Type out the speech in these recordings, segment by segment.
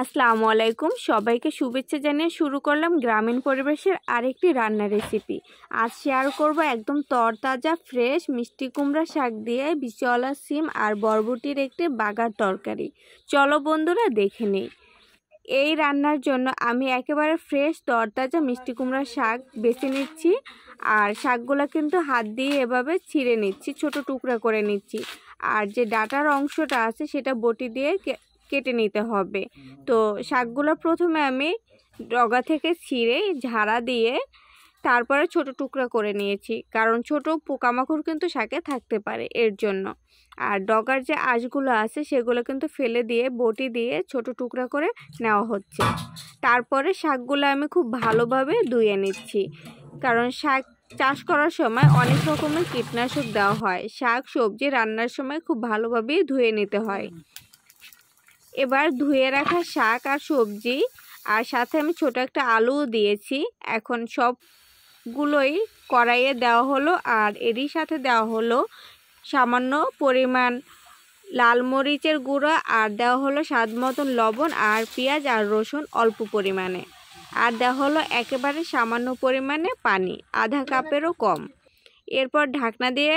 আসসালামু আলাইকুম সবাইকে শুভেচ্ছা জানিয়ে শুরু করলাম গ্রামীণ পরিবেশের আরেকটি রান্না রেসিপি আজ শেয়ার করব একদম তরতাজা ফ্রেশ মিষ্টি কুমড়া শাক দিয়ে বিচলা সিম আর বরবটির একটি বাগার তরকারি চলো বন্ধুরা দেখে নিই এই রান্নার জন্য আমি একেবারে ফ্রেশ তরতাজা মিষ্টি কুমড়া শাক বেছে নিচ্ছি আর শাকগুলো কিন্তু হাত দিয়ে এভাবে ছিঁড়ে নিচ্ছি ছোট টুকরা করে নিচ্ছি আর যে ডাটার অংশটা আছে সেটা বটি দিয়ে কেটে নিতে হবে তো শাকগুলো প্রথমে আমি ডগা থেকে ছিঁড়ে ঝাড়া দিয়ে তারপরে ছোট টুকরা করে নিয়েছি কারণ ছোট পোকামাকড় কিন্তু শাকে থাকতে পারে এর জন্য আর ডগার যে আঁশগুলো আছে সেগুলো কিন্তু ফেলে দিয়ে বটি দিয়ে ছোট টুকরা করে নেওয়া হচ্ছে তারপরে শাকগুলো আমি খুব ভালোভাবে ধুয়ে নিচ্ছি কারণ শাক চাষ করার সময় অনেক রকমের কীটনাশক দেওয়া হয় শাক সবজি রান্নার সময় খুব ভালোভাবেই ধুয়ে নিতে হয় এবার ধুয়ে রাখা শাক আর সবজি আর সাথে আমি ছোট একটা আলুও দিয়েছি এখন সবগুলোই কড়াইয়ে দেওয়া হলো আর এরই সাথে দেওয়া হলো সামান্য পরিমাণ লাল মরিচের গুঁড়ো আর দেওয়া হলো স্বাদ মতন লবণ আর পেঁয়াজ আর রসুন অল্প পরিমাণে আর দেওয়া হলো একেবারে সামান্য পরিমাণে পানি আধা কাপেরও কম এরপর ঢাকনা দিয়ে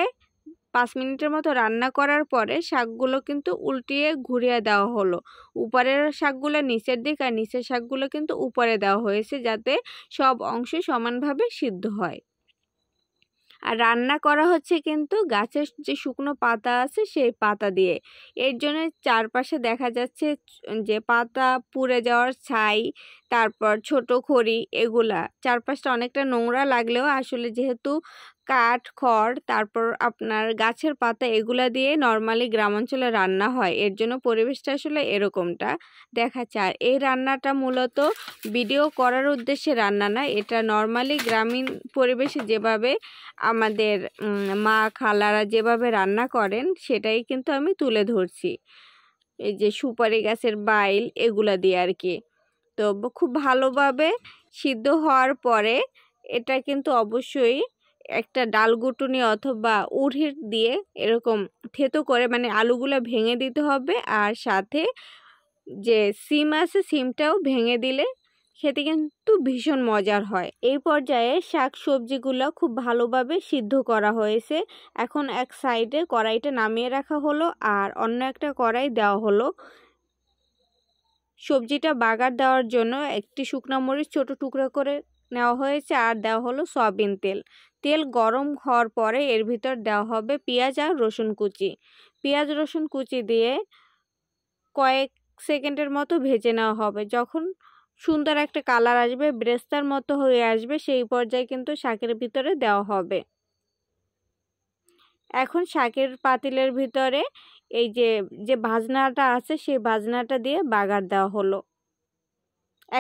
পাঁচ মিনিটের মতো রান্না করার পরে শাকগুলো কিন্তু উল্টিয়ে ঘুরিয়ে দেওয়া হলো উপরের শাকগুলো নিচের দিক আর নিচের শাকগুলো কিন্তু উপরে দেওয়া হয়েছে যাতে সব অংশ সমানভাবে সিদ্ধ হয় আর রান্না করা হচ্ছে কিন্তু গাছের যে শুকনো পাতা আছে সেই পাতা দিয়ে এর জন্য চারপাশে দেখা যাচ্ছে যে পাতা পুড়ে যাওয়ার ছাই তারপর ছোট খড়ি এগুলা চারপাশটা অনেকটা নোংরা লাগলেও আসলে যেহেতু কাঠ খড় তারপর আপনার গাছের পাতা এগুলা দিয়ে নর্মালি গ্রামাঞ্চলে রান্না হয় এর জন্য পরিবেশটা আসলে এরকমটা দেখা যায় এই রান্নাটা মূলত ভিডিও করার উদ্দেশ্যে রান্না না এটা নর্মালি গ্রামীণ পরিবেশে যেভাবে আমাদের মা খালারা যেভাবে রান্না করেন সেটাই কিন্তু আমি তুলে ধরছি এই যে সুপারি গাছের বাইল এগুলা দিয়ে আর কি তো খুব ভালোভাবে সিদ্ধ হওয়ার পরে এটা কিন্তু অবশ্যই একটা ডাল গুটুনি অথবা উড়ির দিয়ে এরকম থেতো করে মানে আলুগুলো ভেঙে দিতে হবে আর সাথে যে সিম আছে সিমটাও ভেঙে দিলে খেতে কিন্তু ভীষণ মজার হয় এই পর্যায়ে শাক সবজিগুলো খুব ভালোভাবে সিদ্ধ করা হয়েছে এখন এক সাইডে কড়াইটা নামিয়ে রাখা হলো আর অন্য একটা কড়াই দেওয়া হলো সবজিটা বাগার দেওয়ার জন্য একটি শুকনো মরিচ ছোটো টুকরো করে নেওয়া হয়েছে আর দেওয়া হলো সয়াবিন তেল তেল গরম হওয়ার পরে এর ভিতর দেওয়া হবে পেঁয়াজ আর রসুন কুচি পেঁয়াজ রসুন কুচি দিয়ে কয়েক সেকেন্ডের মতো ভেজে নেওয়া হবে যখন সুন্দর একটা কালার আসবে ব্রেস্তার মতো হয়ে আসবে সেই পর্যায়ে কিন্তু শাকের ভিতরে দেওয়া হবে এখন শাকের পাতিলের ভিতরে এই যে যে বাজনাটা আছে সেই বাজনাটা দিয়ে বাগার দেওয়া হলো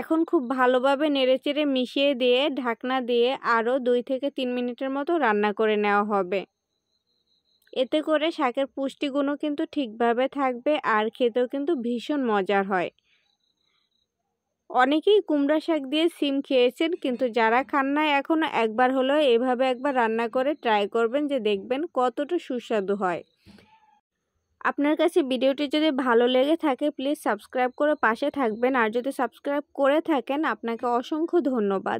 এখন খুব ভালোভাবে নেড়েচেড়ে মিশিয়ে দিয়ে ঢাকনা দিয়ে আরও দুই থেকে তিন মিনিটের মতো রান্না করে নেওয়া হবে এতে করে শাকের পুষ্টিগুণও কিন্তু ঠিকভাবে থাকবে আর খেতেও কিন্তু ভীষণ মজার হয় অনেকেই কুমড়া শাক দিয়ে সিম খেয়েছেন কিন্তু যারা খান না এখনও একবার হলেও এভাবে একবার রান্না করে ট্রাই করবেন যে দেখবেন কতটা সুস্বাদু হয় আপনার কাছে ভিডিওটি যদি ভালো লেগে থাকে প্লিজ সাবস্ক্রাইব করে পাশে থাকবেন আর যদি সাবস্ক্রাইব করে থাকেন আপনাকে অসংখ্য ধন্যবাদ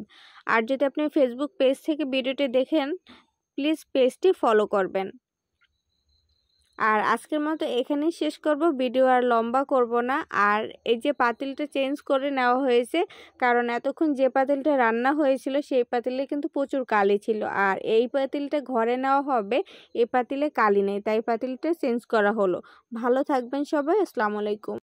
আর যদি আপনি ফেসবুক পেজ থেকে ভিডিওটি দেখেন প্লিজ পেজটি ফলো করবেন আর আজকের মতো এখানেই শেষ করব ভিডিও আর লম্বা করব না আর এই যে পাতিলটা চেঞ্জ করে নেওয়া হয়েছে কারণ এতক্ষণ যে পাতিলটা রান্না হয়েছিল সেই পাতিলে কিন্তু প্রচুর কালি ছিল আর এই পাতিলটা ঘরে নেওয়া হবে এই পাতিলে কালি নেই তাই পাতিলটা চেঞ্জ করা হলো ভালো থাকবেন সবাই আসসালামু আলাইকুম